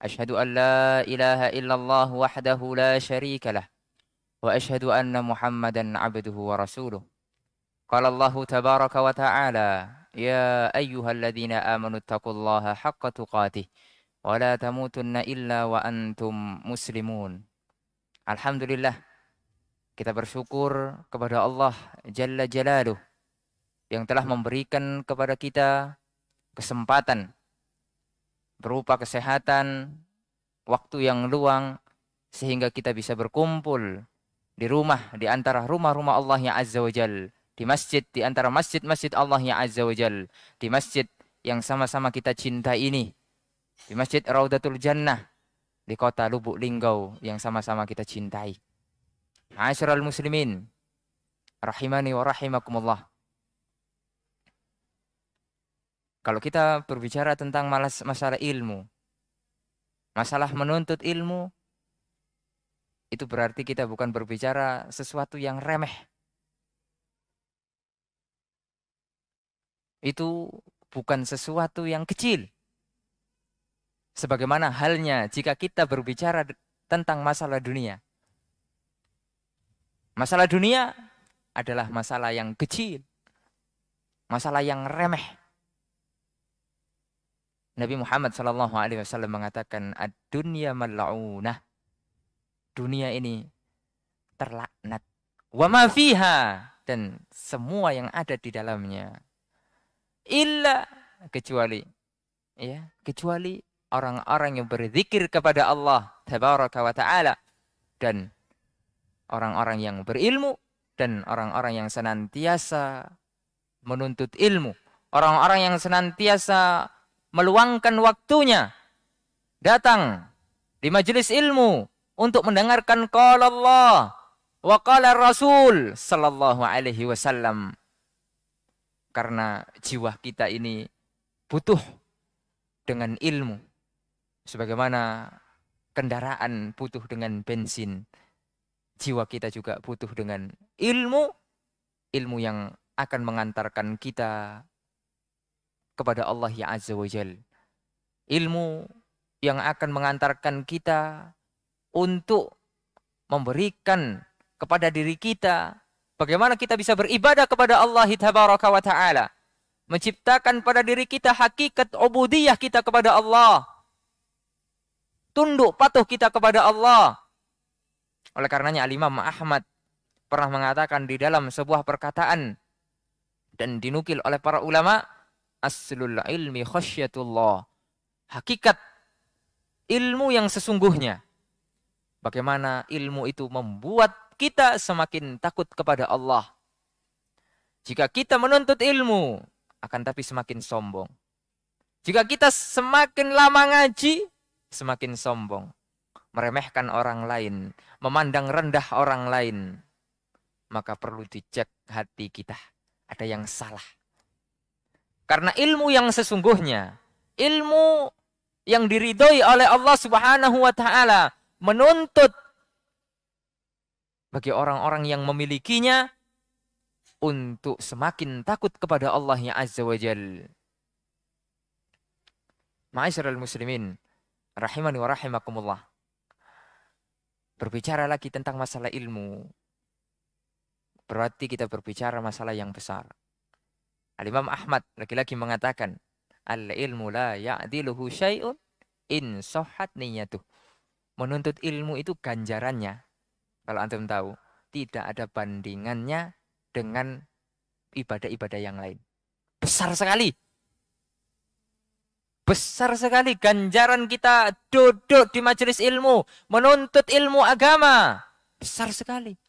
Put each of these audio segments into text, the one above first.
أشهد أن لا إله إلا الله وحده لا شريك له وأشهد أن محمدا عبده ورسوله قال الله تبارك وتعالى يا أيها الذين آمنوا اتقوا الله حق تقاته ولا تموتن إلا وأنتم مسلمون الحمد لله kita bersyukur kepada Allah Jalla Jalaluh yang telah memberikan kepada kita kesempatan berupa kesehatan, waktu yang luang, sehingga kita bisa berkumpul di rumah, di antara rumah-rumah Allah yang Azza wa Jal, di masjid, di antara masjid-masjid Allah yang Azza wa Jal, di masjid yang sama-sama kita cinta ini, di masjid Raudatul Jannah, di kota Lubuk Linggau yang sama-sama kita cintai. Asyiral muslimin, rahimani wa rahimakumullah. Kalau kita berbicara tentang malas masalah ilmu, masalah menuntut ilmu, itu berarti kita bukan berbicara sesuatu yang remeh. Itu bukan sesuatu yang kecil. Sebagaimana halnya jika kita berbicara tentang masalah dunia. Masalah dunia adalah masalah yang kecil, masalah yang remeh. Nabi Muhammad Shallallahu Alaihi Wasallam mengatakan dunia malaunah dunia ini terlaknat ma fiha dan semua yang ada di dalamnya illa kecuali ya kecuali orang-orang yang berzikir kepada Allah tabaraka wa taala dan orang-orang yang berilmu dan orang-orang yang senantiasa menuntut ilmu orang-orang yang senantiasa meluangkan waktunya datang di majelis ilmu untuk mendengarkan qala Allah wa qala Rasul sallallahu alaihi wasallam. Karena jiwa kita ini butuh dengan ilmu sebagaimana kendaraan butuh dengan bensin. Jiwa kita juga butuh dengan ilmu ilmu yang akan mengantarkan kita kepada Allah ya Azza wa Jal. Ilmu yang akan mengantarkan kita untuk memberikan kepada diri kita bagaimana kita bisa beribadah kepada Allah Tabaraka wa taala. Menciptakan pada diri kita hakikat ubudiyah kita kepada Allah. Tunduk patuh kita kepada Allah. Oleh karenanya Al-Imam Ahmad pernah mengatakan di dalam sebuah perkataan dan dinukil oleh para ulama' aslul ilmi khasyatullah. Hakikat ilmu yang sesungguhnya. Bagaimana ilmu itu membuat kita semakin takut kepada Allah. Jika kita menuntut ilmu, akan tapi semakin sombong. Jika kita semakin lama ngaji, semakin sombong. Meremehkan orang lain, memandang rendah orang lain. Maka perlu dicek hati kita. Ada yang salah karena ilmu yang sesungguhnya, ilmu yang diridhoi oleh Allah Subhanahu wa taala menuntut bagi orang-orang yang memilikinya untuk semakin takut kepada Allah yang Azza wa Jal. Ma'asyiral muslimin, rahimani wa rahimakumullah. Berbicara lagi tentang masalah ilmu. Berarti kita berbicara masalah yang besar. Al-Imam Ahmad lagi-lagi mengatakan, al-ilmu la ya'diluhu syai'un in sohat niyatuh. Menuntut ilmu itu ganjarannya. Kalau antum tahu, tidak ada bandingannya dengan ibadah-ibadah yang lain. Besar sekali. Besar sekali ganjaran kita duduk di majelis ilmu, menuntut ilmu agama. Besar sekali.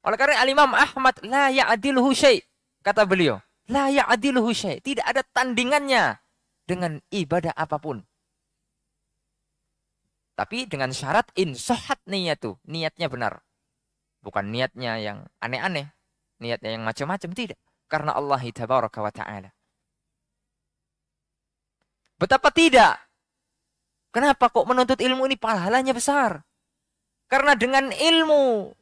Oleh karena Al-Imam Ahmad la ya'diluhu syai. Kata beliau, la ya'diluhu syai. Tidak ada tandingannya dengan ibadah apapun. Tapi dengan syarat insohat sohat tuh, niatnya benar. Bukan niatnya yang aneh-aneh, niatnya yang macam-macam tidak. Karena Allah tabaraka wa taala. Betapa tidak. Kenapa kok menuntut ilmu ini pahalanya besar? Karena dengan ilmu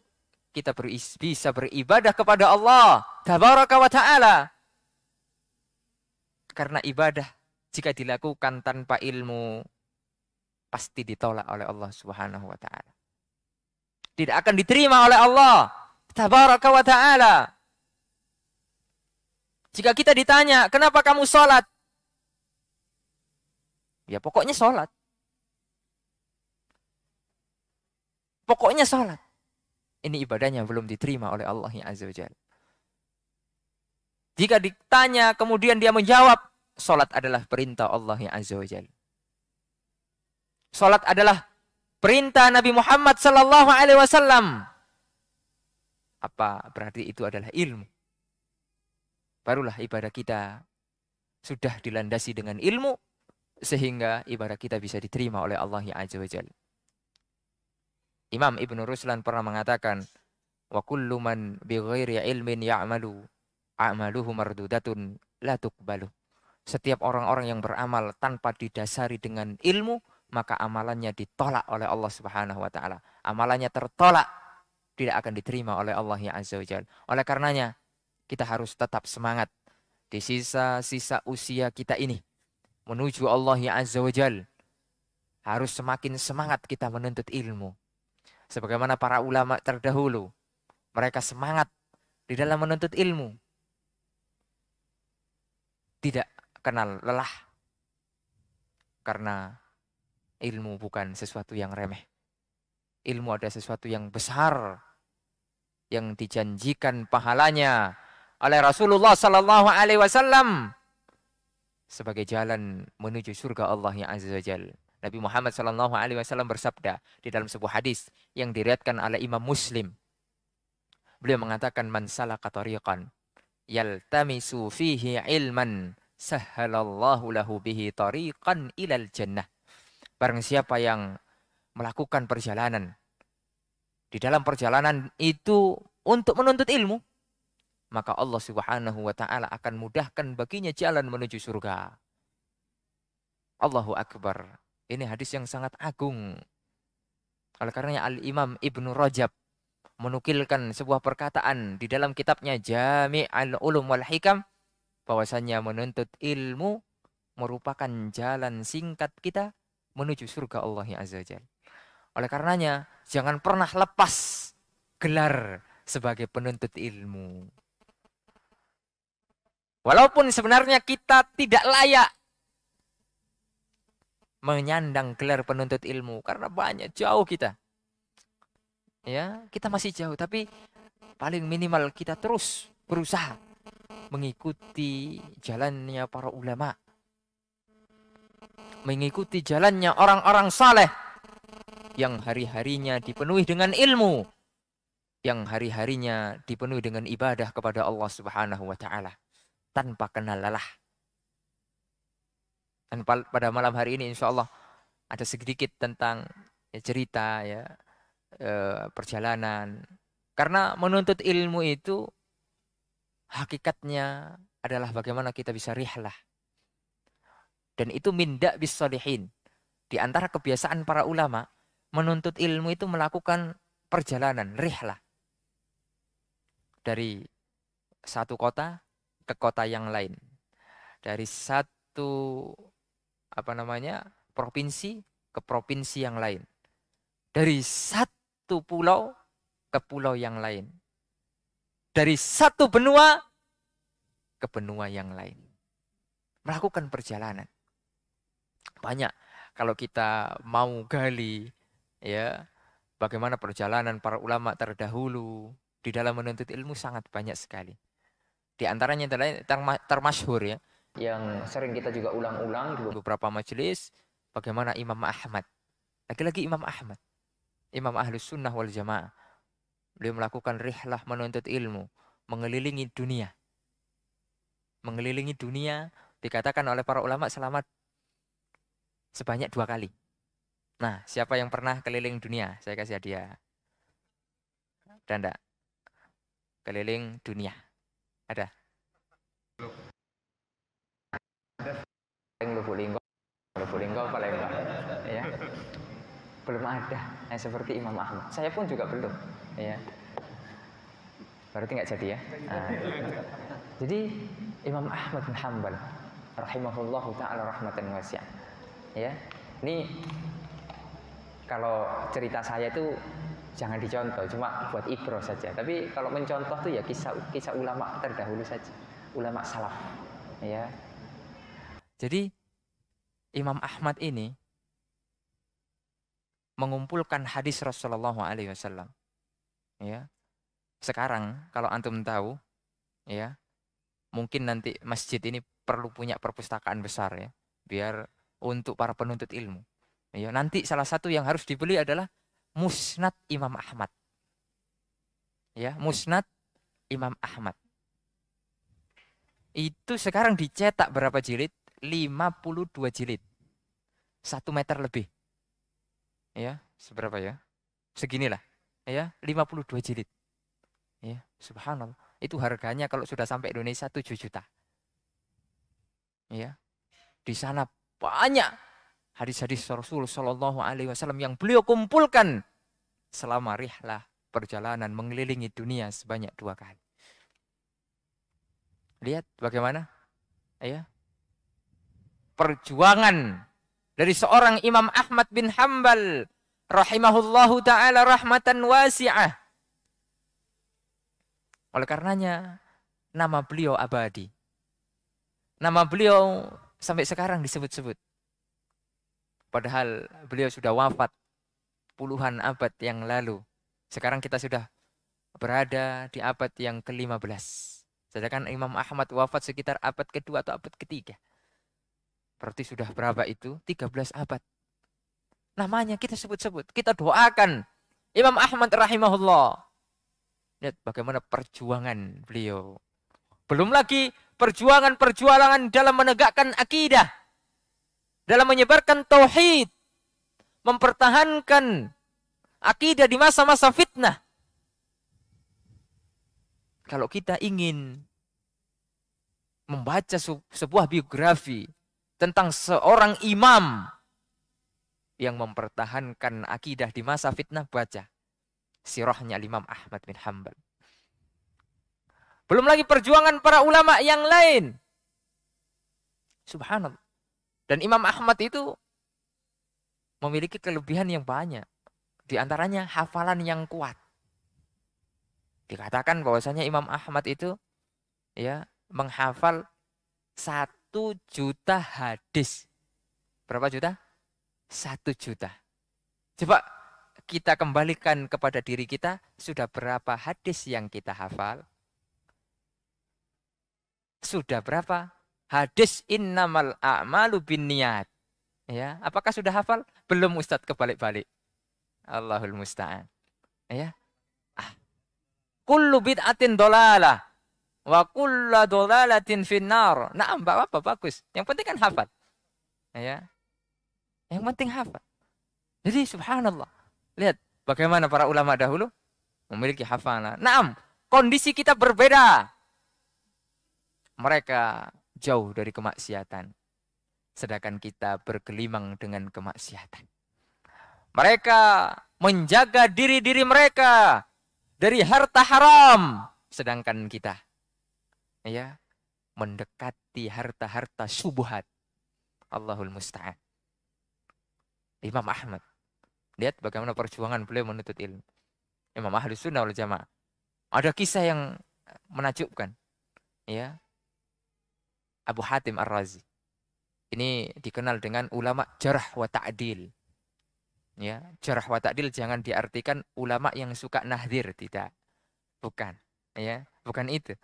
kita bisa beribadah kepada Allah tabaraka wa taala karena ibadah jika dilakukan tanpa ilmu pasti ditolak oleh Allah Subhanahu wa taala tidak akan diterima oleh Allah tabaraka wa taala jika kita ditanya kenapa kamu sholat ya pokoknya sholat pokoknya sholat ini ibadahnya belum diterima oleh Allah yang Azza wa Jika ditanya kemudian dia menjawab, salat adalah perintah Allah yang Azza wa Salat adalah perintah Nabi Muhammad sallallahu alaihi wasallam. Apa berarti itu adalah ilmu? Barulah ibadah kita sudah dilandasi dengan ilmu sehingga ibadah kita bisa diterima oleh Allah yang Azza wa Imam Ibn Ruslan pernah mengatakan, wa kullu man bi ghairi ilmin ya'malu a'maluhu mardudatun la tuqbalu. Setiap orang-orang yang beramal tanpa didasari dengan ilmu, maka amalannya ditolak oleh Allah Subhanahu wa taala. Amalannya tertolak, tidak akan diterima oleh Allah Yang Azza wajal. Oleh karenanya, kita harus tetap semangat di sisa-sisa usia kita ini menuju Allah Yang Azza wajal. Harus semakin semangat kita menuntut ilmu sebagaimana para ulama terdahulu. Mereka semangat di dalam menuntut ilmu. Tidak kenal lelah. Karena ilmu bukan sesuatu yang remeh. Ilmu ada sesuatu yang besar yang dijanjikan pahalanya oleh Rasulullah sallallahu alaihi wasallam sebagai jalan menuju surga Allah yang azza wajalla. Nabi Muhammad Shallallahu Alaihi Wasallam bersabda di dalam sebuah hadis yang diriatkan oleh Imam Muslim. Beliau mengatakan man salaka tariqan yaltamisu fihi ilman sahhalallahu lahu bihi tariqan ilal jannah. Barang siapa yang melakukan perjalanan di dalam perjalanan itu untuk menuntut ilmu, maka Allah Subhanahu wa taala akan mudahkan baginya jalan menuju surga. Allahu akbar. Ini hadis yang sangat agung. Oleh karenanya Al-Imam Ibnu Rajab menukilkan sebuah perkataan di dalam kitabnya Jami' al-Ulum wal Hikam bahwasanya menuntut ilmu merupakan jalan singkat kita menuju surga Allah Azza Oleh karenanya, jangan pernah lepas gelar sebagai penuntut ilmu. Walaupun sebenarnya kita tidak layak menyandang gelar penuntut ilmu karena banyak jauh kita. Ya, kita masih jauh tapi paling minimal kita terus berusaha mengikuti jalannya para ulama. Mengikuti jalannya orang-orang saleh yang hari-harinya dipenuhi dengan ilmu, yang hari-harinya dipenuhi dengan ibadah kepada Allah Subhanahu wa taala tanpa kenal lelah. Dan pada malam hari ini insya Allah ada sedikit tentang ya, cerita ya eh, perjalanan. Karena menuntut ilmu itu hakikatnya adalah bagaimana kita bisa rihlah. Dan itu minda bis solihin. Di antara kebiasaan para ulama, menuntut ilmu itu melakukan perjalanan, rihlah. Dari satu kota ke kota yang lain. Dari satu apa namanya provinsi ke provinsi yang lain dari satu pulau ke pulau yang lain dari satu benua ke benua yang lain melakukan perjalanan banyak kalau kita mau gali ya bagaimana perjalanan para ulama terdahulu di dalam menuntut ilmu sangat banyak sekali di antaranya termasyhur ya yang sering kita juga ulang-ulang di gitu. beberapa majelis bagaimana Imam Ahmad. Lagi-lagi Imam Ahmad. Imam Ahlus Sunnah wal Jamaah. Beliau melakukan rihlah menuntut ilmu, mengelilingi dunia. Mengelilingi dunia dikatakan oleh para ulama selamat sebanyak dua kali. Nah, siapa yang pernah keliling dunia? Saya kasih hadiah. Dan enggak? Keliling dunia. Ada? Probolinggo Palembang ya belum ada yang seperti Imam Ahmad saya pun juga belum ya berarti nggak jadi ya nah. jadi Imam Ahmad bin Hanbal rahimahullah taala rahmatan wasi'ah ya ini kalau cerita saya itu jangan dicontoh cuma buat ibro saja tapi kalau mencontoh tuh ya kisah kisah ulama terdahulu saja ulama salaf ya jadi Imam Ahmad ini mengumpulkan hadis Rasulullah alaihi Ya. Sekarang kalau antum tahu ya, mungkin nanti masjid ini perlu punya perpustakaan besar ya, biar untuk para penuntut ilmu. Ya, nanti salah satu yang harus dibeli adalah Musnad Imam Ahmad. Ya, Musnad Imam Ahmad. Itu sekarang dicetak berapa jilid? 52 jilid. Satu meter lebih. Ya, seberapa ya? Seginilah. Ya, 52 jilid. Ya, subhanallah. Itu harganya kalau sudah sampai Indonesia 7 juta. Ya. Di sana banyak hadis-hadis Rasul Shallallahu alaihi wasallam yang beliau kumpulkan selama rihlah perjalanan mengelilingi dunia sebanyak dua kali. Lihat bagaimana? Ya, perjuangan dari seorang Imam Ahmad bin Hambal rahimahullahu taala rahmatan wasi'ah. Oleh karenanya nama beliau abadi. Nama beliau sampai sekarang disebut-sebut. Padahal beliau sudah wafat puluhan abad yang lalu. Sekarang kita sudah berada di abad yang ke-15. Sedangkan Imam Ahmad wafat sekitar abad kedua atau abad ketiga. Berarti sudah berapa itu? 13 abad. Namanya kita sebut-sebut, kita doakan. Imam Ahmad rahimahullah. Lihat bagaimana perjuangan beliau. Belum lagi perjuangan-perjuangan dalam menegakkan akidah. Dalam menyebarkan tauhid. Mempertahankan akidah di masa-masa fitnah. Kalau kita ingin membaca sebuah biografi tentang seorang imam yang mempertahankan akidah di masa fitnah baca sirahnya Imam Ahmad bin Hambal. Belum lagi perjuangan para ulama yang lain. Subhanallah. Dan Imam Ahmad itu memiliki kelebihan yang banyak. Di antaranya hafalan yang kuat. Dikatakan bahwasanya Imam Ahmad itu ya menghafal saat satu juta hadis. Berapa juta? Satu juta. Coba kita kembalikan kepada diri kita, sudah berapa hadis yang kita hafal? Sudah berapa? Hadis innamal a'malu bin niat. Ya, apakah sudah hafal? Belum Ustadz kebalik-balik. Allahul musta'an. Ya. Ah. Kullu bid'atin dolalah Wa kulla dolalatin finnar. Nah, enggak apa bagus. Yang penting kan hafal. Ya. Yang penting hafal. Jadi subhanallah. Lihat bagaimana para ulama dahulu memiliki hafalan. Naam, kondisi kita berbeda. Mereka jauh dari kemaksiatan. Sedangkan kita berkelimang dengan kemaksiatan. Mereka menjaga diri-diri mereka dari harta haram. Sedangkan kita ya mendekati harta-harta subuhat. Allahul musta'an. Imam Ahmad. Lihat bagaimana perjuangan beliau menuntut ilmu. Imam Ahlus Sunnah wal Jamaah. Ada kisah yang menakjubkan. Ya. Abu Hatim Ar-Razi. Ini dikenal dengan ulama jarah wa ta'dil. Ya, jarah wa ta'dil jangan diartikan ulama yang suka nahdir, tidak. Bukan, ya. Bukan itu.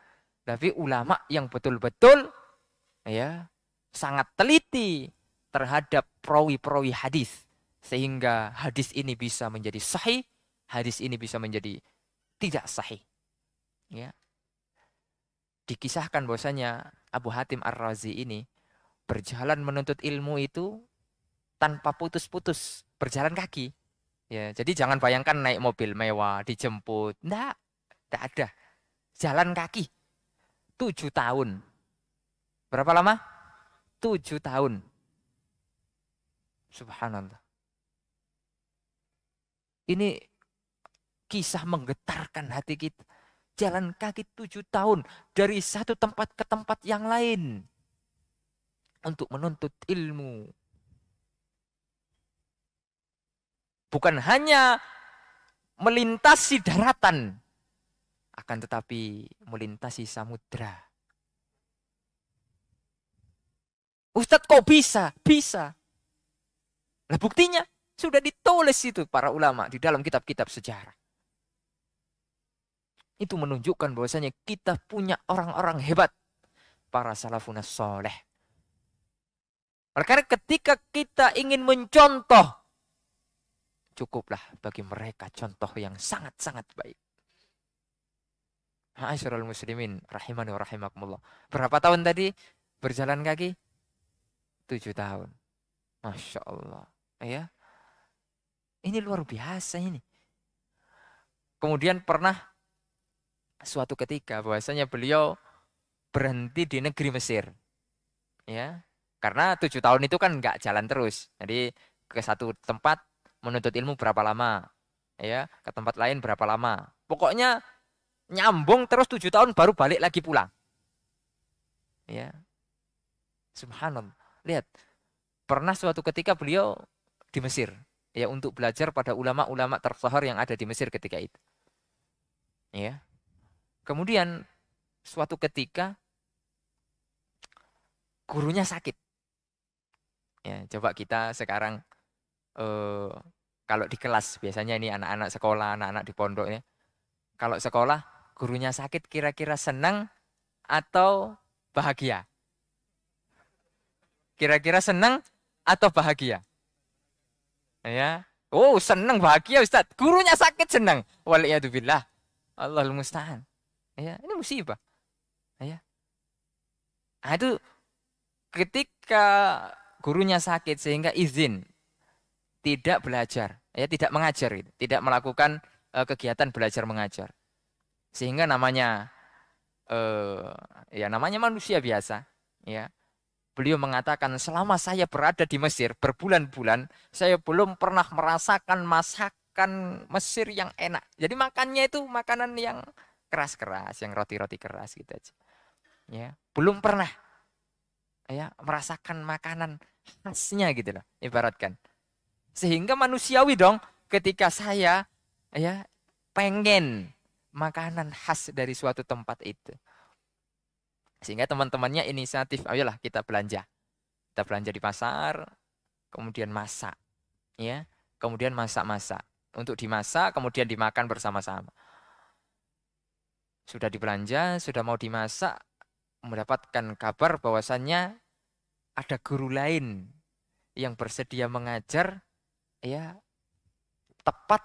Tapi ulama yang betul-betul ya sangat teliti terhadap perawi-perawi hadis sehingga hadis ini bisa menjadi sahih, hadis ini bisa menjadi tidak sahih. Ya. Dikisahkan bahwasanya Abu Hatim Ar-Razi ini berjalan menuntut ilmu itu tanpa putus-putus, berjalan kaki. Ya, jadi jangan bayangkan naik mobil mewah, dijemput. ndak enggak ada. Jalan kaki tujuh tahun. Berapa lama? Tujuh tahun. Subhanallah. Ini kisah menggetarkan hati kita. Jalan kaki tujuh tahun dari satu tempat ke tempat yang lain. Untuk menuntut ilmu. Bukan hanya melintasi daratan akan tetapi melintasi samudra. Ustadz kok bisa? Bisa. Nah buktinya sudah ditulis itu para ulama di dalam kitab-kitab sejarah. Itu menunjukkan bahwasanya kita punya orang-orang hebat. Para salafun soleh. Karena ketika kita ingin mencontoh. Cukuplah bagi mereka contoh yang sangat-sangat baik. Ma'asyiral muslimin rahimani wa rahimakumullah. Berapa tahun tadi berjalan kaki? Tujuh tahun. Masya Allah. Ya. Ini luar biasa ini. Kemudian pernah suatu ketika bahwasanya beliau berhenti di negeri Mesir. Ya. Karena tujuh tahun itu kan nggak jalan terus. Jadi ke satu tempat menuntut ilmu berapa lama. Ya, ke tempat lain berapa lama. Pokoknya nyambung terus tujuh tahun baru balik lagi pulang. Ya. Subhanallah. Lihat, pernah suatu ketika beliau di Mesir ya untuk belajar pada ulama-ulama tersohor yang ada di Mesir ketika itu. Ya. Kemudian suatu ketika gurunya sakit. Ya, coba kita sekarang eh, kalau di kelas biasanya ini anak-anak sekolah, anak-anak di pondoknya ya. Kalau sekolah gurunya sakit kira-kira senang atau bahagia? Kira-kira senang atau bahagia? Ya. Oh, senang bahagia Ustaz. Gurunya sakit senang. Waliyadubillah. Allahul musta'an. Ya, ini musibah. Ya. Nah, itu ketika gurunya sakit sehingga izin tidak belajar, ya tidak mengajar, tidak melakukan eh, kegiatan belajar mengajar sehingga namanya eh, ya namanya manusia biasa ya beliau mengatakan selama saya berada di Mesir berbulan-bulan saya belum pernah merasakan masakan Mesir yang enak jadi makannya itu makanan yang keras-keras yang roti-roti keras gitu aja ya belum pernah ya merasakan makanan khasnya gitu loh ibaratkan sehingga manusiawi dong ketika saya ya pengen makanan khas dari suatu tempat itu. Sehingga teman-temannya inisiatif, ayolah kita belanja. Kita belanja di pasar, kemudian masak. ya Kemudian masak-masak. Untuk dimasak, kemudian dimakan bersama-sama. Sudah dibelanja, sudah mau dimasak, mendapatkan kabar bahwasannya ada guru lain yang bersedia mengajar ya tepat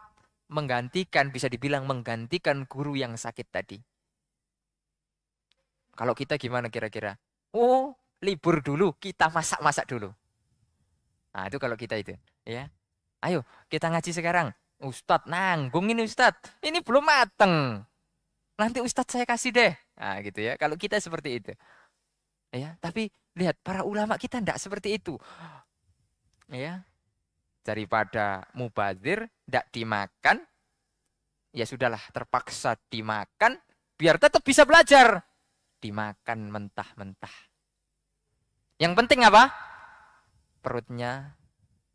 menggantikan bisa dibilang menggantikan guru yang sakit tadi. Kalau kita gimana kira-kira? Oh, libur dulu, kita masak-masak dulu. Nah, itu kalau kita itu, ya. Ayo, kita ngaji sekarang. Ustadz nanggung ini Ustadz, ini belum mateng. Nanti Ustadz saya kasih deh. Nah, gitu ya. Kalau kita seperti itu. Ya, tapi lihat para ulama kita tidak seperti itu. Ya, daripada mubazir tidak dimakan ya sudahlah terpaksa dimakan biar tetap bisa belajar dimakan mentah-mentah yang penting apa perutnya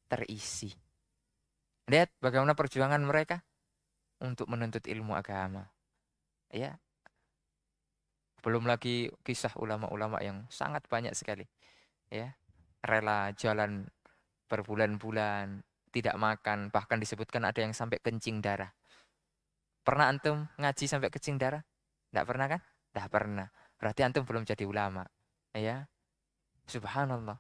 terisi lihat bagaimana perjuangan mereka untuk menuntut ilmu agama ya belum lagi kisah ulama-ulama yang sangat banyak sekali ya rela jalan berbulan-bulan tidak makan, bahkan disebutkan ada yang sampai kencing darah. Pernah antum ngaji sampai kencing darah? Tidak pernah kan? Tidak pernah. Berarti antum belum jadi ulama. Ya. Subhanallah.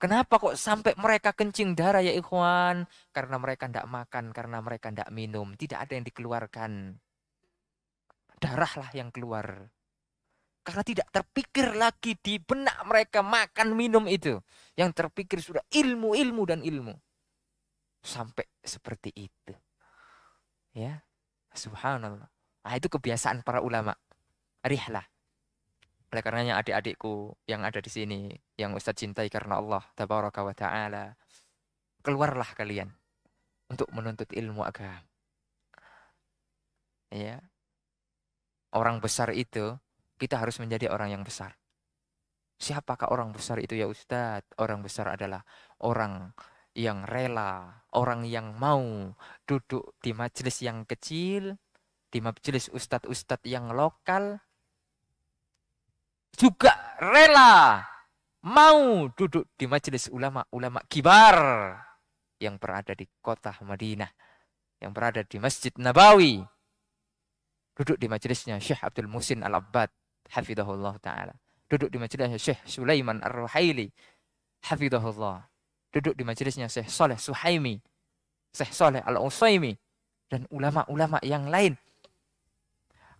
Kenapa kok sampai mereka kencing darah ya ikhwan? Karena mereka tidak makan, karena mereka tidak minum. Tidak ada yang dikeluarkan. Darahlah yang keluar. Karena tidak terpikir lagi di benak mereka makan minum itu. Yang terpikir sudah ilmu, ilmu, dan ilmu. Sampai seperti itu. Ya, subhanallah. Nah, itu kebiasaan para ulama. Rihlah. Oleh karenanya adik-adikku yang ada di sini, yang Ustadz cintai karena Allah, tabaraka wa ta'ala. Keluarlah kalian untuk menuntut ilmu agama. Ya. Orang besar itu kita harus menjadi orang yang besar. Siapakah orang besar itu ya Ustadz? Orang besar adalah orang yang rela, orang yang mau duduk di majelis yang kecil, di majelis ustadz-ustadz yang lokal, juga rela mau duduk di majelis ulama-ulama kibar yang berada di kota Madinah, yang berada di Masjid Nabawi, duduk di majelisnya Syekh Abdul Musin Al-Abbad, hafidahullah taala. Duduk di majelisnya Syekh Sulaiman Ar-Ruhaili hafidahullah. Duduk di majelisnya Syekh Saleh Suhaimi, Syekh Saleh Al-Utsaimin dan ulama-ulama yang lain.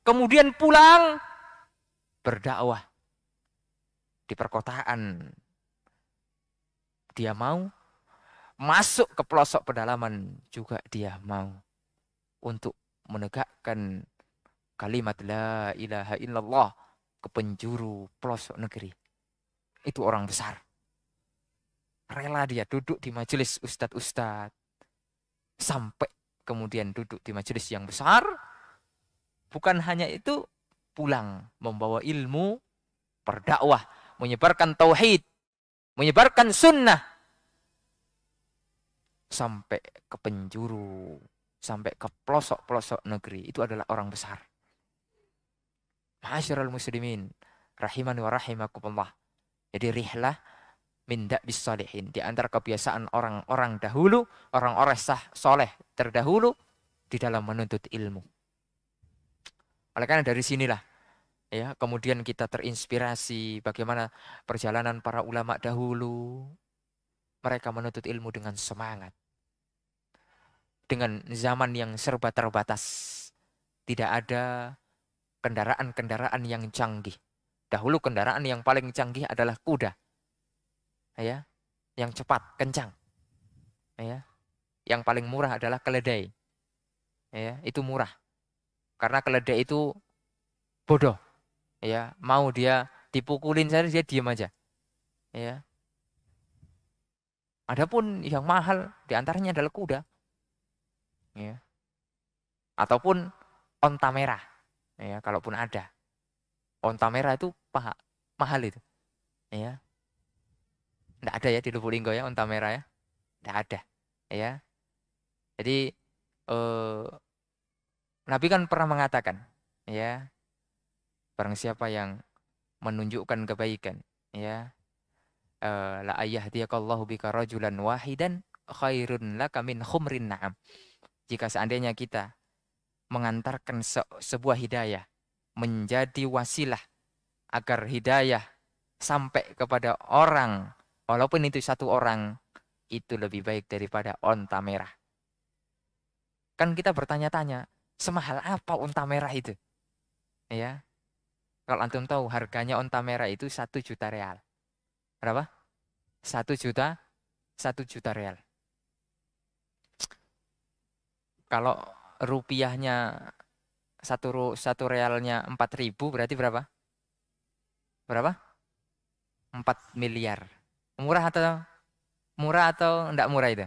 Kemudian pulang berdakwah di perkotaan. Dia mau masuk ke pelosok pedalaman juga dia mau untuk menegakkan kalimat la ilaha illallah ke penjuru pelosok negeri. Itu orang besar. Rela dia duduk di majelis ustad-ustad. Sampai kemudian duduk di majelis yang besar. Bukan hanya itu, pulang membawa ilmu, berdakwah, menyebarkan tauhid, menyebarkan sunnah sampai ke penjuru, sampai ke pelosok-pelosok negeri. Itu adalah orang besar. Ma'asyiral muslimin, rahiman wa rahimakumullah. Jadi rihlah min da'bis salihin. Di antara kebiasaan orang-orang dahulu, orang-orang sah soleh terdahulu di dalam menuntut ilmu. Oleh karena dari sinilah ya kemudian kita terinspirasi bagaimana perjalanan para ulama dahulu mereka menuntut ilmu dengan semangat dengan zaman yang serba terbatas tidak ada kendaraan-kendaraan yang canggih. Dahulu kendaraan yang paling canggih adalah kuda. Ya, yang cepat, kencang. Ya. Yang paling murah adalah keledai. Ya, itu murah. Karena keledai itu bodoh. Ya, mau dia dipukulin saja dia diam aja. Ya. Adapun yang mahal di antaranya adalah kuda. Ya. Ataupun onta merah ya kalaupun ada onta merah itu paha, mahal itu ya tidak ada ya di Lubuk Linggo ya onta merah ya tidak ada ya jadi eh, Nabi kan pernah mengatakan ya barang siapa yang menunjukkan kebaikan ya eh, la ayah dia kalau bika rajulan wahidan khairun la kamin khumrin na'am. Jika seandainya kita mengantarkan se sebuah hidayah, menjadi wasilah agar hidayah sampai kepada orang, walaupun itu satu orang, itu lebih baik daripada onta merah. Kan kita bertanya-tanya, semahal apa onta merah itu? Ya, kalau antum tahu harganya onta merah itu satu juta real. Berapa? Satu juta, satu juta real. Kalau rupiahnya satu satu realnya empat ribu berarti berapa? Berapa? empat miliar. Murah atau murah atau enggak murah itu?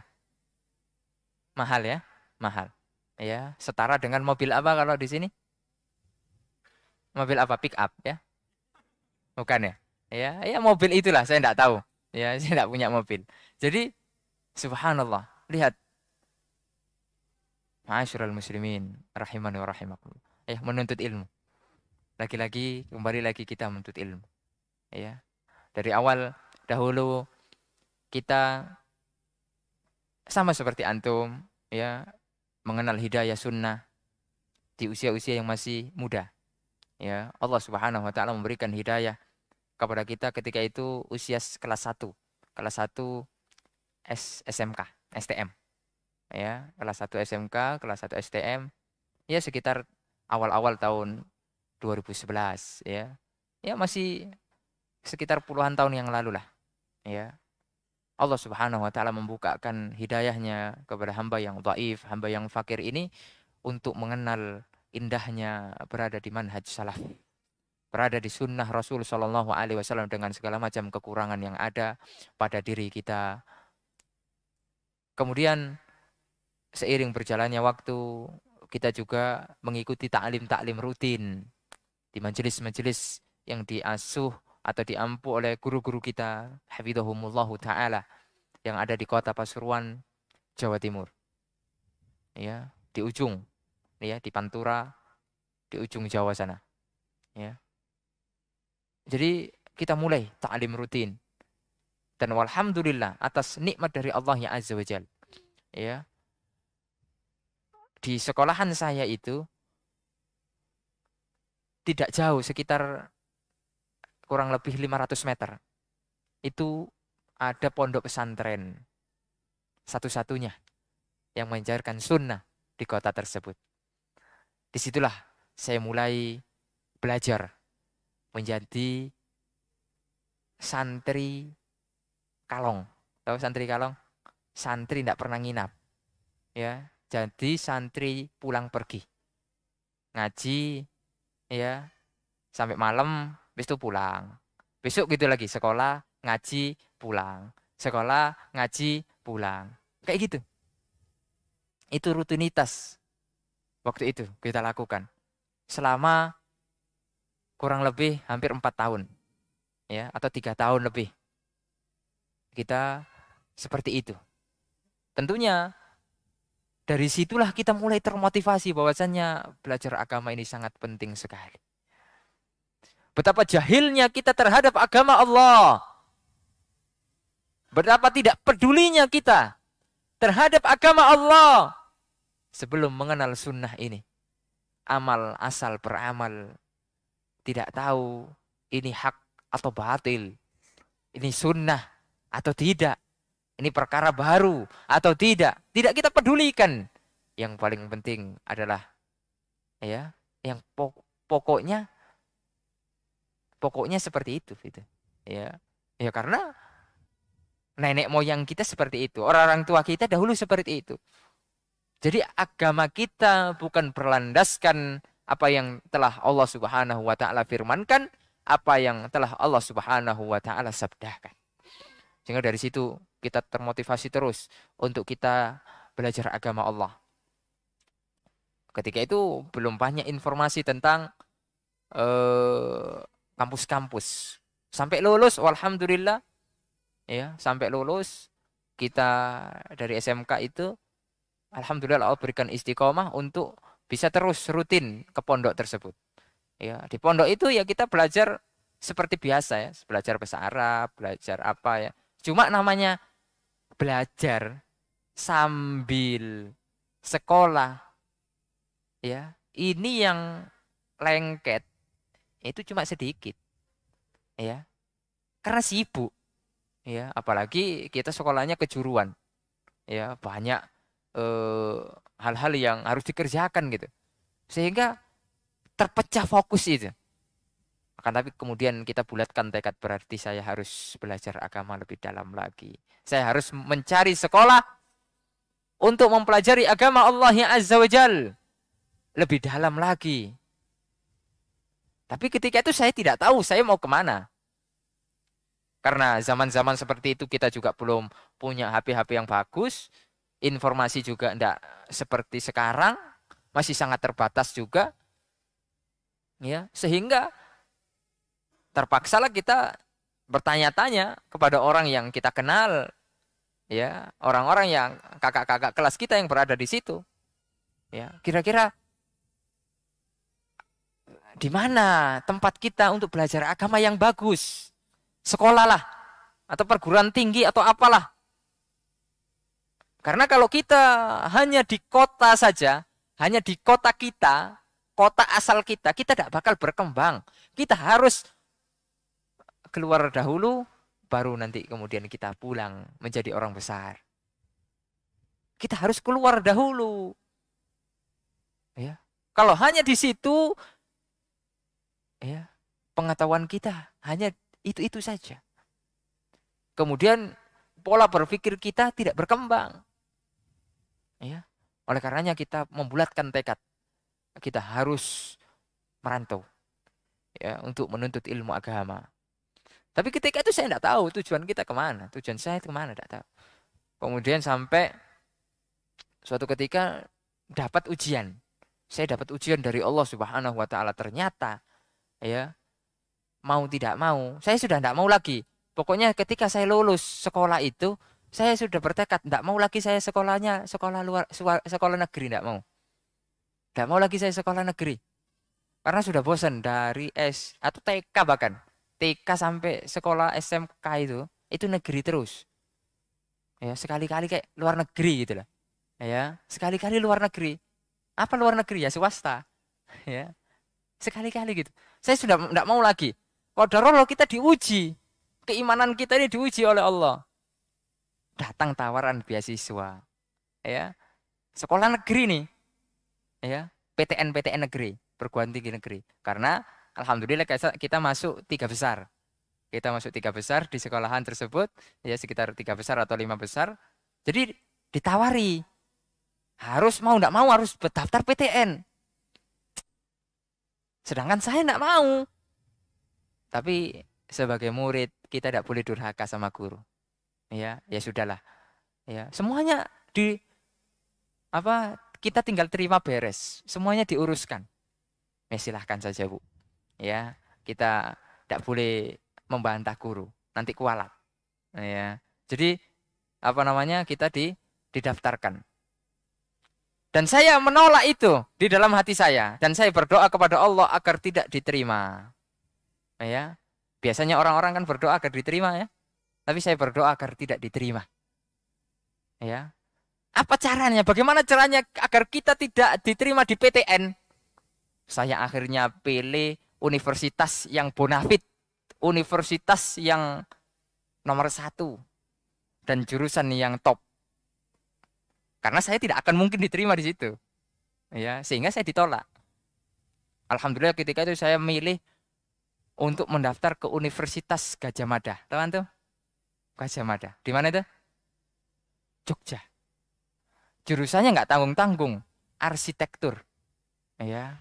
Mahal ya? Mahal. Ya, setara dengan mobil apa kalau di sini? Mobil apa? Pick up ya. Bukan ya? Ya, ya mobil itulah saya enggak tahu. Ya, saya enggak punya mobil. Jadi subhanallah, lihat ma'asyiral muslimin rahimani wa rahimakumullah. Ya, menuntut ilmu. Lagi-lagi kembali lagi kita menuntut ilmu. Ya. Dari awal dahulu kita sama seperti antum ya mengenal hidayah sunnah di usia-usia yang masih muda. Ya, Allah Subhanahu wa taala memberikan hidayah kepada kita ketika itu usia kelas 1. Kelas 1 S SMK, STM ya kelas 1 SMK kelas 1 STM ya sekitar awal-awal tahun 2011 ya ya masih sekitar puluhan tahun yang lalu lah ya Allah Subhanahu wa taala membukakan hidayahnya kepada hamba yang dhaif, hamba yang fakir ini untuk mengenal indahnya berada di manhaj salaf. Berada di sunnah Rasul Shallallahu alaihi wasallam dengan segala macam kekurangan yang ada pada diri kita. Kemudian seiring berjalannya waktu kita juga mengikuti taklim-taklim rutin di majelis-majelis yang diasuh atau diampu oleh guru-guru kita hafidhahumullahu taala yang ada di kota Pasuruan Jawa Timur ya di ujung ya di Pantura di ujung Jawa sana ya jadi kita mulai taklim rutin dan walhamdulillah atas nikmat dari Allah yang azza wajal ya di sekolahan saya itu tidak jauh sekitar kurang lebih 500 meter. Itu ada pondok pesantren satu-satunya yang mengajarkan sunnah di kota tersebut. Disitulah saya mulai belajar menjadi santri kalong. Tahu santri kalong? Santri tidak pernah nginap. Ya, jadi santri pulang pergi ngaji ya sampai malam habis itu pulang besok gitu lagi sekolah ngaji pulang sekolah ngaji pulang kayak gitu itu rutinitas waktu itu kita lakukan selama kurang lebih hampir empat tahun ya atau tiga tahun lebih kita seperti itu tentunya dari situlah kita mulai termotivasi bahwasanya belajar agama ini sangat penting sekali. Betapa jahilnya kita terhadap agama Allah. Betapa tidak pedulinya kita terhadap agama Allah sebelum mengenal sunnah ini. Amal asal beramal. Tidak tahu ini hak atau batil. Ini sunnah atau tidak. Ini perkara baru atau tidak. Tidak kita pedulikan. Yang paling penting adalah ya, yang pok pokoknya pokoknya seperti itu gitu. Ya. Ya karena nenek moyang kita seperti itu, orang-orang tua kita dahulu seperti itu. Jadi agama kita bukan berlandaskan apa yang telah Allah Subhanahu wa taala firmankan, apa yang telah Allah Subhanahu wa taala sabdakan. Sehingga dari situ kita termotivasi terus untuk kita belajar agama Allah. Ketika itu belum banyak informasi tentang eh, kampus-kampus. Uh, sampai lulus, alhamdulillah, ya sampai lulus kita dari SMK itu, alhamdulillah Allah berikan istiqomah untuk bisa terus rutin ke pondok tersebut. Ya di pondok itu ya kita belajar seperti biasa ya, belajar bahasa Arab, belajar apa ya. Cuma namanya belajar sambil sekolah ya ini yang lengket itu cuma sedikit ya karena sibuk ya apalagi kita sekolahnya kejuruan ya banyak eh, hal-hal e, yang harus dikerjakan gitu sehingga terpecah fokus itu akan tapi kemudian kita bulatkan tekad berarti saya harus belajar agama lebih dalam lagi. Saya harus mencari sekolah untuk mempelajari agama Allah yang Azza wajal lebih dalam lagi. Tapi ketika itu saya tidak tahu saya mau kemana. Karena zaman-zaman seperti itu kita juga belum punya HP-HP yang bagus. Informasi juga tidak seperti sekarang. Masih sangat terbatas juga. ya Sehingga terpaksalah kita bertanya-tanya kepada orang yang kita kenal, ya orang-orang yang kakak-kakak kelas kita yang berada di situ, ya kira-kira di mana tempat kita untuk belajar agama yang bagus, sekolah lah atau perguruan tinggi atau apalah. Karena kalau kita hanya di kota saja, hanya di kota kita, kota asal kita, kita tidak bakal berkembang. Kita harus keluar dahulu, baru nanti kemudian kita pulang menjadi orang besar. Kita harus keluar dahulu. Ya. Kalau hanya di situ ya, pengetahuan kita hanya itu-itu saja. Kemudian pola berpikir kita tidak berkembang. Ya. Oleh karenanya kita membulatkan tekad. Kita harus merantau ya, untuk menuntut ilmu agama. Tapi ketika itu saya tidak tahu tujuan kita kemana, tujuan saya itu kemana tidak tahu. Kemudian sampai suatu ketika dapat ujian. Saya dapat ujian dari Allah Subhanahu wa taala ternyata ya mau tidak mau, saya sudah tidak mau lagi. Pokoknya ketika saya lulus sekolah itu, saya sudah bertekad tidak mau lagi saya sekolahnya sekolah luar sekolah negeri tidak mau. Tidak mau lagi saya sekolah negeri. Karena sudah bosan dari S atau TK bahkan TK sampai sekolah SMK itu itu negeri terus ya sekali-kali kayak luar negeri gitu lah ya sekali-kali luar negeri apa luar negeri ya swasta ya sekali-kali gitu saya sudah tidak mau lagi lo kita diuji keimanan kita ini diuji oleh Allah datang tawaran beasiswa ya sekolah negeri nih ya PTN PTN negeri perguruan tinggi negeri karena alhamdulillah kita masuk tiga besar. Kita masuk tiga besar di sekolahan tersebut, ya sekitar tiga besar atau lima besar. Jadi ditawari harus mau tidak mau harus berdaftar PTN. Sedangkan saya tidak mau. Tapi sebagai murid kita tidak boleh durhaka sama guru. Ya, ya sudahlah. Ya, semuanya di apa kita tinggal terima beres, semuanya diuruskan. Ya silahkan saja bu ya kita tidak boleh membantah guru nanti kualat ya jadi apa namanya kita di didaftarkan dan saya menolak itu di dalam hati saya dan saya berdoa kepada Allah agar tidak diterima ya biasanya orang-orang kan berdoa agar diterima ya tapi saya berdoa agar tidak diterima ya apa caranya bagaimana caranya agar kita tidak diterima di PTN saya akhirnya pilih universitas yang bonafit, universitas yang nomor satu, dan jurusan yang top. Karena saya tidak akan mungkin diterima di situ. ya Sehingga saya ditolak. Alhamdulillah ketika itu saya milih untuk mendaftar ke Universitas Gajah Mada. Teman tuh? Gajah Mada. Di mana itu? Jogja. Jurusannya nggak tanggung-tanggung, arsitektur. Ya.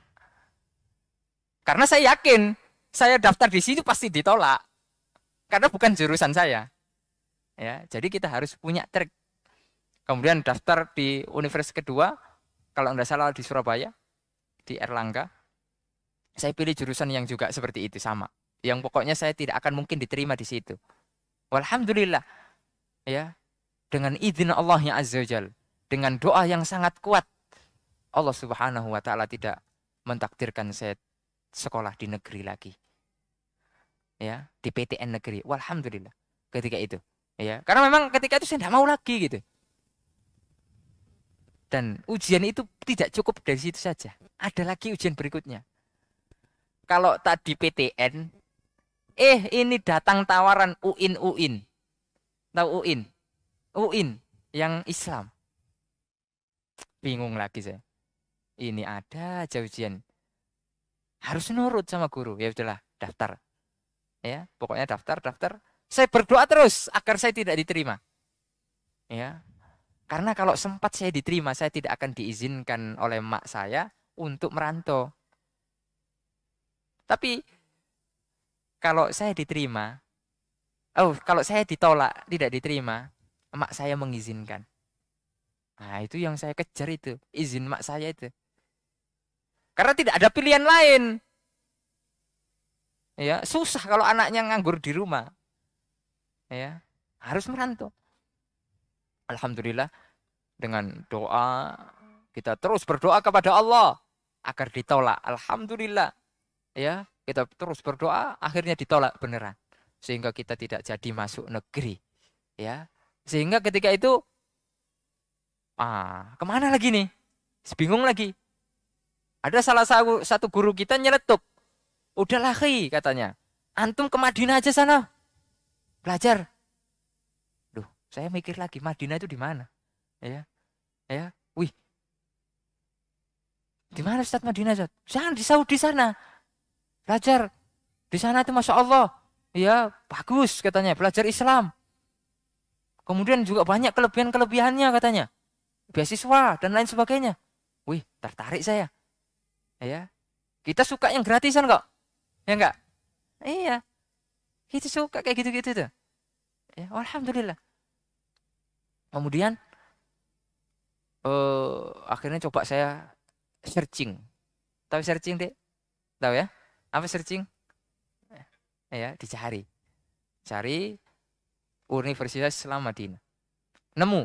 Karena saya yakin saya daftar di situ pasti ditolak. Karena bukan jurusan saya. Ya, jadi kita harus punya trik. Kemudian daftar di universitas kedua, kalau tidak salah di Surabaya, di Erlangga. Saya pilih jurusan yang juga seperti itu sama. Yang pokoknya saya tidak akan mungkin diterima di situ. Alhamdulillah. Ya, dengan izin Allah yang azza wajal, dengan doa yang sangat kuat, Allah Subhanahu wa taala tidak mentakdirkan saya sekolah di negeri lagi. Ya, di PTN negeri. Walhamdulillah ketika itu. Ya, karena memang ketika itu saya tidak mau lagi gitu. Dan ujian itu tidak cukup dari situ saja. Ada lagi ujian berikutnya. Kalau tak di PTN, eh ini datang tawaran UIN UIN. Tahu UIN? UIN yang Islam. Bingung lagi saya. Ini ada aja ujian harus nurut sama guru ya udahlah daftar ya pokoknya daftar daftar saya berdoa terus agar saya tidak diterima ya karena kalau sempat saya diterima saya tidak akan diizinkan oleh mak saya untuk merantau tapi kalau saya diterima oh kalau saya ditolak tidak diterima mak saya mengizinkan nah itu yang saya kejar itu izin mak saya itu karena tidak ada pilihan lain. Ya, susah kalau anaknya nganggur di rumah. Ya, harus merantau. Alhamdulillah dengan doa kita terus berdoa kepada Allah agar ditolak. Alhamdulillah. Ya, kita terus berdoa akhirnya ditolak beneran sehingga kita tidak jadi masuk negeri ya sehingga ketika itu ah kemana lagi nih bingung lagi ada salah satu, guru kita nyeletuk. udah lahi katanya. Antum ke Madinah aja sana. Belajar. Duh, saya mikir lagi Madinah itu di mana? Ya. Ya. Wih. Di mana Ustaz Madinah, Ustaz? Jangan di Saudi sana. Belajar. Di sana itu Masya Allah. Ya, bagus katanya. Belajar Islam. Kemudian juga banyak kelebihan-kelebihannya katanya. Beasiswa dan lain sebagainya. Wih, tertarik saya. Ya. Kita suka yang gratisan kok. Ya enggak? Iya. Kita suka kayak gitu-gitu tuh. Ya, alhamdulillah. Kemudian eh akhirnya coba saya searching. Tahu searching, Dek? Tahu ya? Apa searching? Ya, dicari. Cari Universitas Islam Madinah. Nemu.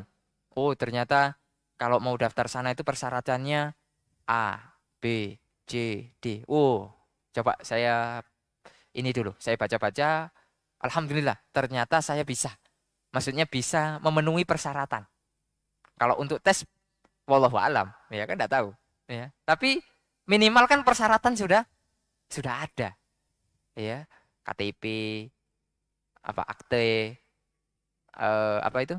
Oh, ternyata kalau mau daftar sana itu persyaratannya A, B, J, D. Oh, coba saya ini dulu. Saya baca-baca. Alhamdulillah, ternyata saya bisa. Maksudnya bisa memenuhi persyaratan. Kalau untuk tes, wallahu alam, ya kan tidak tahu. Ya. Tapi minimal kan persyaratan sudah sudah ada. Ya, KTP, apa akte, eh, apa itu?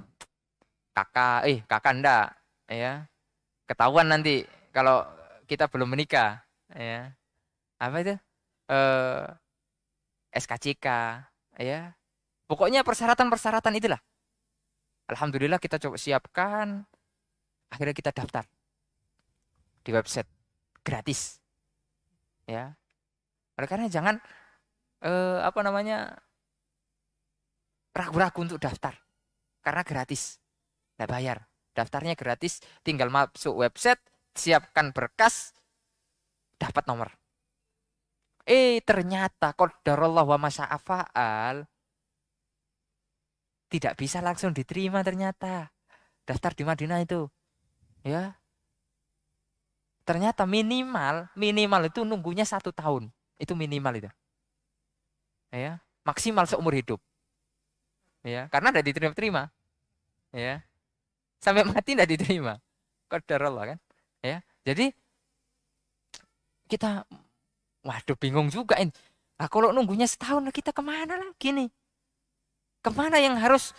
Kakak, eh kakak ndak, ya. Ketahuan nanti kalau kita belum menikah ya apa itu eh SKCK ya pokoknya persyaratan-persyaratan itulah alhamdulillah kita coba siapkan akhirnya kita daftar di website gratis ya oleh karena jangan eh, apa namanya ragu-ragu untuk daftar karena gratis tidak bayar daftarnya gratis tinggal masuk website siapkan berkas dapat nomor. Eh ternyata qadarullah wa masya'afa'al tidak bisa langsung diterima ternyata. Daftar di Madinah itu. Ya. Ternyata minimal, minimal itu nunggunya satu tahun. Itu minimal itu. Ya. Maksimal seumur hidup. Ya. Karena tidak diterima-terima. Ya. Sampai mati tidak diterima. Qadarullah kan. Ya. Jadi kita waduh bingung juga ini nah, kalau nunggunya setahun kita kemana lagi nih kemana yang harus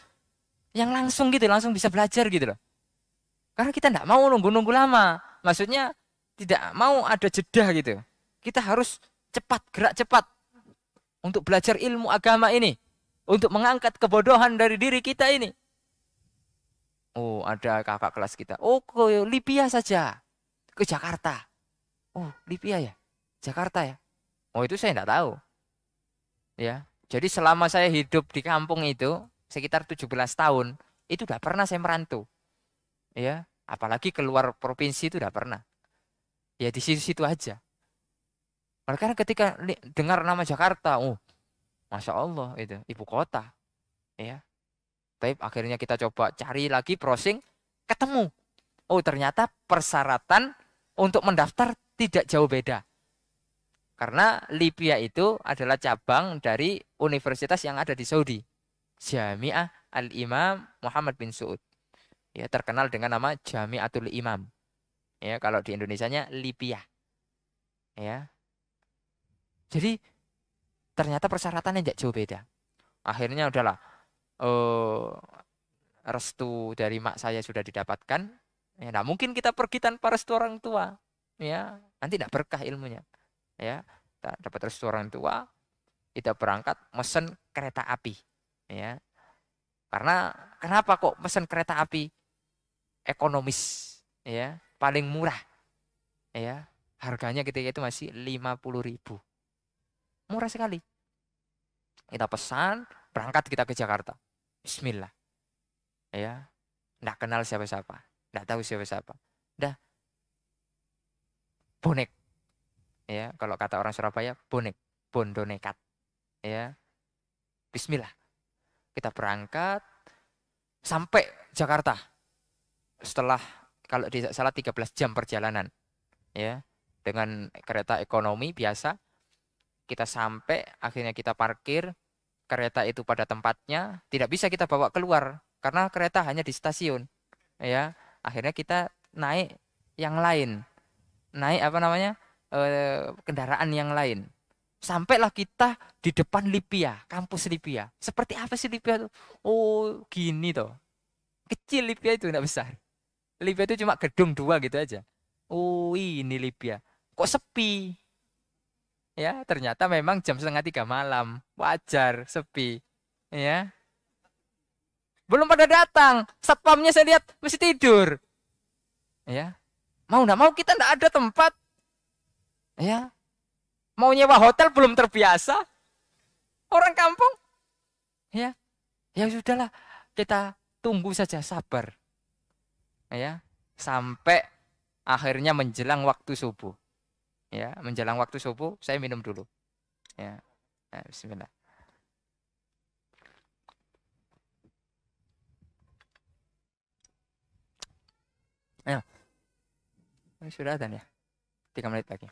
yang langsung gitu langsung bisa belajar gitu loh karena kita tidak mau nunggu-nunggu lama maksudnya tidak mau ada jeda gitu kita harus cepat gerak cepat untuk belajar ilmu agama ini untuk mengangkat kebodohan dari diri kita ini oh ada kakak kelas kita oh ke Libya saja ke Jakarta oh Libya ya Jakarta ya oh itu saya tidak tahu ya jadi selama saya hidup di kampung itu sekitar 17 tahun itu tidak pernah saya merantau ya apalagi keluar provinsi itu tidak pernah ya di situ-situ aja nah, karena ketika dengar nama Jakarta oh masya Allah itu ibu kota ya tapi akhirnya kita coba cari lagi browsing ketemu oh ternyata persyaratan untuk mendaftar tidak jauh beda. Karena Libya itu adalah cabang dari universitas yang ada di Saudi. Jamiah Al-Imam Muhammad bin Suud. Ya, terkenal dengan nama Jamiatul Imam. Ya, kalau di Indonesia-nya Libya. Ya. Jadi ternyata persyaratannya tidak jauh beda. Akhirnya udahlah eh, restu dari mak saya sudah didapatkan. Ya, nah mungkin kita pergi tanpa restu orang tua ya nanti tidak berkah ilmunya ya tak dapat restu orang tua kita berangkat mesen kereta api ya karena kenapa kok mesen kereta api ekonomis ya paling murah ya harganya ketika itu masih lima puluh ribu murah sekali kita pesan berangkat kita ke Jakarta Bismillah ya tidak kenal siapa-siapa tidak tahu siapa-siapa dah bonek ya kalau kata orang Surabaya bonek bondo nekat ya Bismillah kita berangkat sampai Jakarta setelah kalau di salah 13 jam perjalanan ya dengan kereta ekonomi biasa kita sampai akhirnya kita parkir kereta itu pada tempatnya tidak bisa kita bawa keluar karena kereta hanya di stasiun ya akhirnya kita naik yang lain naik apa namanya eh, kendaraan yang lain sampailah kita di depan Libya kampus Libya seperti apa sih Libya tuh oh gini toh kecil Libya itu tidak besar Libya itu cuma gedung dua gitu aja oh ini Libya kok sepi ya ternyata memang jam setengah tiga malam wajar sepi ya belum pada datang satpamnya saya lihat masih tidur ya Mau tidak mau kita tidak ada tempat. Ya. Mau nyewa hotel belum terbiasa. Orang kampung. Ya. Ya sudahlah, kita tunggu saja sabar. Ya, sampai akhirnya menjelang waktu subuh. Ya, menjelang waktu subuh saya minum dulu. Ya. Nah, bismillah. Ayo. Ya. Nah, sudah ada ya. Tiga menit lagi.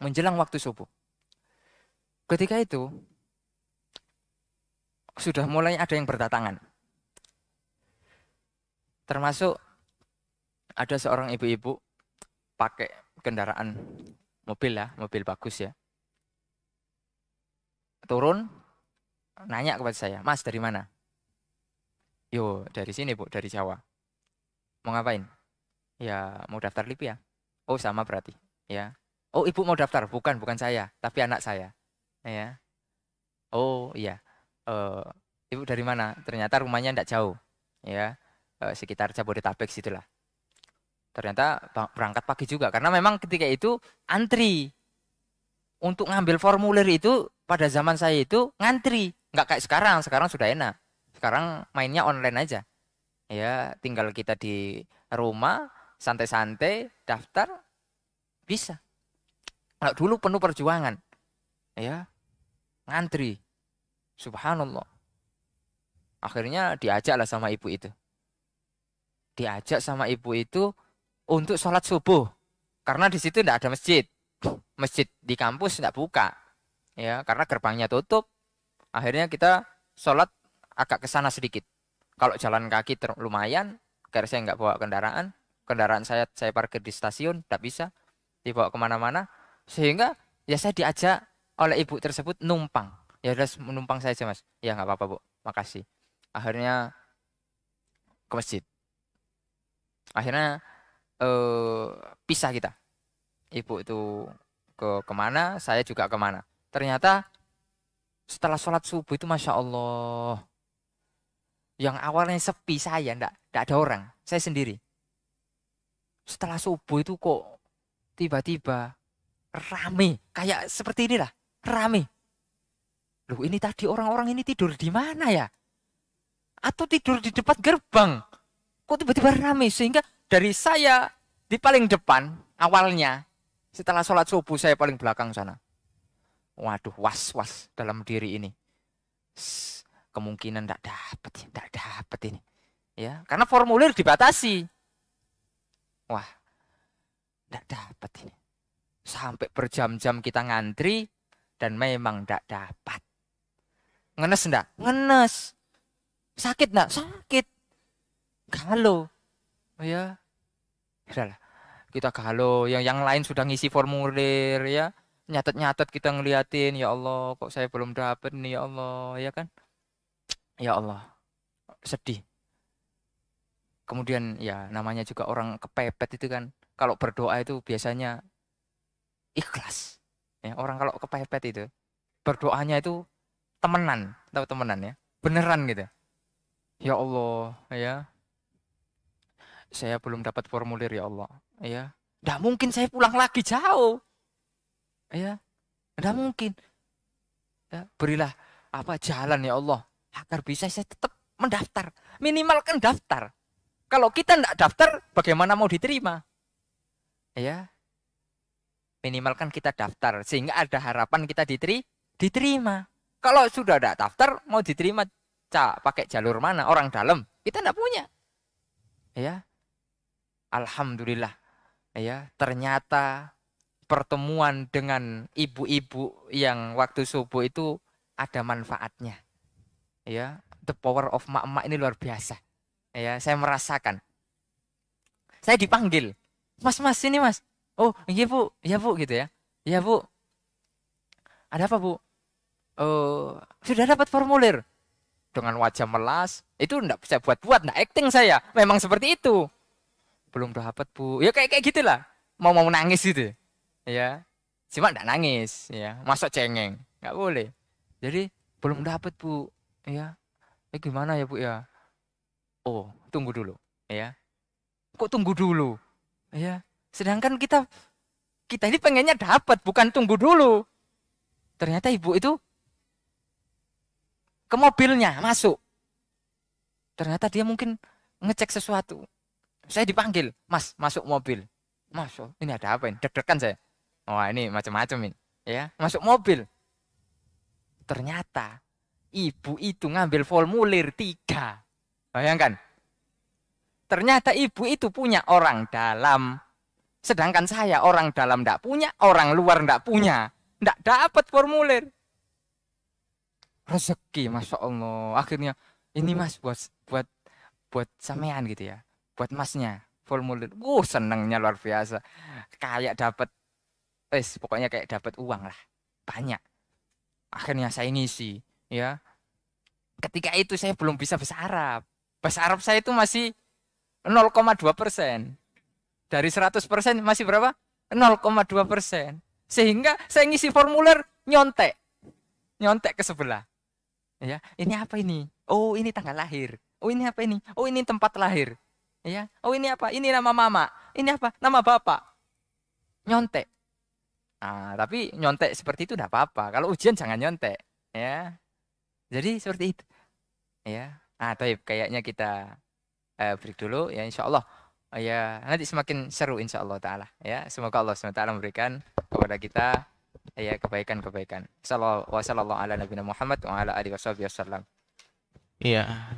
Menjelang waktu subuh. Ketika itu sudah mulai ada yang berdatangan. Termasuk ada seorang ibu-ibu pakai kendaraan mobil ya, mobil bagus ya. Turun, nanya kepada saya, Mas dari mana? Yo, dari sini bu, dari Jawa. Mau ngapain? Ya, mau daftar LIPI ya? Oh, sama berarti. Ya. Oh, ibu mau daftar? Bukan, bukan saya, tapi anak saya. Ya. Oh, iya. Uh, ibu dari mana? Ternyata rumahnya tidak jauh. Ya, uh, sekitar Jabodetabek situlah. Ternyata berangkat pagi juga karena memang ketika itu antri untuk ngambil formulir itu pada zaman saya itu ngantri nggak kayak sekarang sekarang sudah enak sekarang mainnya online aja ya tinggal kita di rumah santai-santai daftar bisa. Kalau dulu penuh perjuangan. Ya. Ngantri. Subhanallah. Akhirnya diajaklah sama ibu itu. Diajak sama ibu itu untuk sholat subuh. Karena di situ tidak ada masjid. Masjid di kampus tidak buka. Ya, karena gerbangnya tutup. Akhirnya kita sholat agak ke sana sedikit. Kalau jalan kaki lumayan, karena saya nggak bawa kendaraan, kendaraan saya saya parkir di stasiun tidak bisa dibawa kemana-mana sehingga ya saya diajak oleh ibu tersebut numpang ya udah menumpang saja mas ya nggak apa-apa bu makasih akhirnya ke masjid akhirnya eh, pisah kita ibu itu ke kemana saya juga kemana ternyata setelah sholat subuh itu masya allah yang awalnya sepi saya ndak ndak ada orang saya sendiri setelah subuh itu kok tiba-tiba rame kayak seperti inilah rame lu ini tadi orang-orang ini tidur di mana ya? Atau tidur di depan gerbang? Kok tiba-tiba rame? Sehingga dari saya di paling depan awalnya setelah sholat subuh saya paling belakang sana. Waduh was-was dalam diri ini. Kemungkinan tidak dapat, tidak dapat ini. Ya, karena formulir dibatasi. Wah, tidak dapat ini. Sampai berjam-jam kita ngantri dan memang tidak dapat. Ngenes ndak? Ngenes. Sakit ndak? Sakit. Galau. Oh ya. Sudahlah. Kita galau. Yang yang lain sudah ngisi formulir ya. Nyatet-nyatet kita ngeliatin, ya Allah, kok saya belum dapat nih ya Allah, ya kan? Ya Allah. Sedih kemudian ya namanya juga orang kepepet itu kan kalau berdoa itu biasanya ikhlas ya orang kalau kepepet itu berdoanya itu temenan tahu temenan ya beneran gitu ya Allah ya saya belum dapat formulir ya Allah ya tidak mungkin saya pulang lagi jauh ya tidak mungkin ya, berilah apa jalan ya Allah agar bisa saya tetap mendaftar minimal kan daftar kalau kita tidak daftar, bagaimana mau diterima? Ya, minimal kan kita daftar sehingga ada harapan kita diteri diterima. Kalau sudah tidak daftar, mau diterima cak pakai jalur mana? Orang dalam kita tidak punya. Ya, alhamdulillah. Ya, ternyata pertemuan dengan ibu-ibu yang waktu subuh itu ada manfaatnya. Ya, the power of mak-mak ini luar biasa ya saya merasakan saya dipanggil mas mas sini mas oh iya bu iya bu gitu ya iya bu ada apa bu oh sudah dapat formulir dengan wajah melas itu ndak bisa buat-buat ndak acting saya memang seperti itu belum dapat bu ya kayak kayak gitulah mau mau nangis gitu ya cuma ndak nangis ya masuk cengeng nggak boleh jadi belum dapat bu ya eh, gimana ya bu ya oh tunggu dulu ya kok tunggu dulu ya sedangkan kita kita ini pengennya dapat bukan tunggu dulu ternyata ibu itu ke mobilnya masuk ternyata dia mungkin ngecek sesuatu saya dipanggil mas masuk mobil masuk oh, ini ada apa ini deg-degan saya wah ini macam-macam ini ya masuk mobil ternyata ibu itu ngambil formulir tiga Bayangkan. Ternyata ibu itu punya orang dalam. Sedangkan saya orang dalam tidak punya, orang luar tidak punya. Tidak dapat formulir. Rezeki, Masya Allah. Akhirnya ini mas buat buat buat samian gitu ya. Buat masnya formulir. Wuh, senangnya luar biasa. Kayak dapat, eh, pokoknya kayak dapat uang lah. Banyak. Akhirnya saya ngisi, ya. Ketika itu saya belum bisa bahasa Arab. Bahasa Arab saya itu masih 0,2 persen. Dari 100 persen masih berapa? 0,2 persen. Sehingga saya ngisi formulir nyontek. Nyontek ke sebelah. Ya, ini apa ini? Oh, ini tanggal lahir. Oh, ini apa ini? Oh, ini tempat lahir. Ya. Oh, ini apa? Ini nama mama. Ini apa? Nama bapak. Nyontek. Nah, tapi nyontek seperti itu tidak apa-apa. Kalau ujian jangan nyontek, ya. Jadi seperti itu. Ya. Ah, taib kayaknya kita uh, break dulu ya insya Allah uh, oh, ya nanti semakin seru insya Allah taala ya semoga Allah swt memberikan kepada kita ya kebaikan kebaikan. Wassalamualaikum warahmatullahi wabarakatuh Iya.